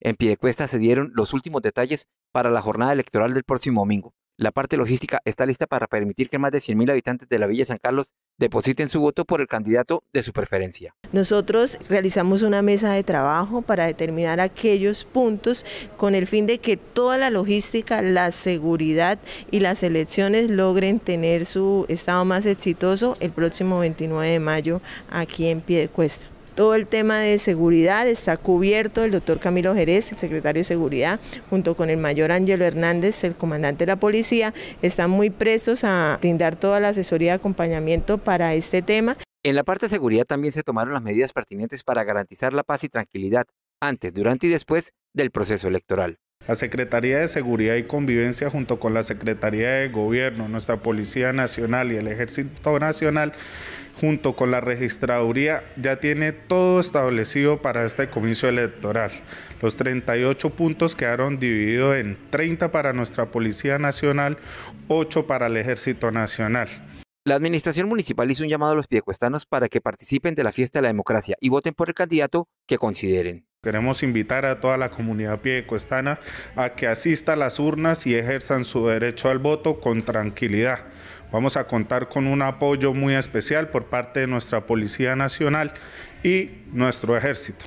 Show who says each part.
Speaker 1: En Piedecuesta se dieron los últimos detalles para la jornada electoral del próximo domingo. La parte logística está lista para permitir que más de 100.000 habitantes de la Villa San Carlos depositen su voto por el candidato de su preferencia.
Speaker 2: Nosotros realizamos una mesa de trabajo para determinar aquellos puntos con el fin de que toda la logística, la seguridad y las elecciones logren tener su estado más exitoso el próximo 29 de mayo aquí en Piedecuesta. Todo el tema de seguridad está cubierto. El doctor Camilo Jerez, el secretario de Seguridad, junto con el mayor Ángelo Hernández, el comandante de la policía, están muy presos a brindar toda la asesoría de acompañamiento para este tema. En
Speaker 1: la parte de seguridad también se tomaron las medidas pertinentes para garantizar la paz y tranquilidad antes, durante y
Speaker 3: después del proceso electoral. La Secretaría de Seguridad y Convivencia junto con la Secretaría de Gobierno, nuestra Policía Nacional y el Ejército Nacional junto con la registraduría ya tiene todo establecido para este comicio electoral. Los 38 puntos quedaron divididos en 30 para nuestra Policía Nacional, 8 para el Ejército Nacional. La administración municipal hizo un llamado a los piecuestanos para que participen de la fiesta de la democracia y voten por el candidato que consideren. Queremos invitar a toda la comunidad piedecuestana a que asista a las urnas y ejerzan su derecho al voto con tranquilidad. Vamos a contar con un apoyo muy especial por parte de nuestra Policía Nacional y nuestro ejército.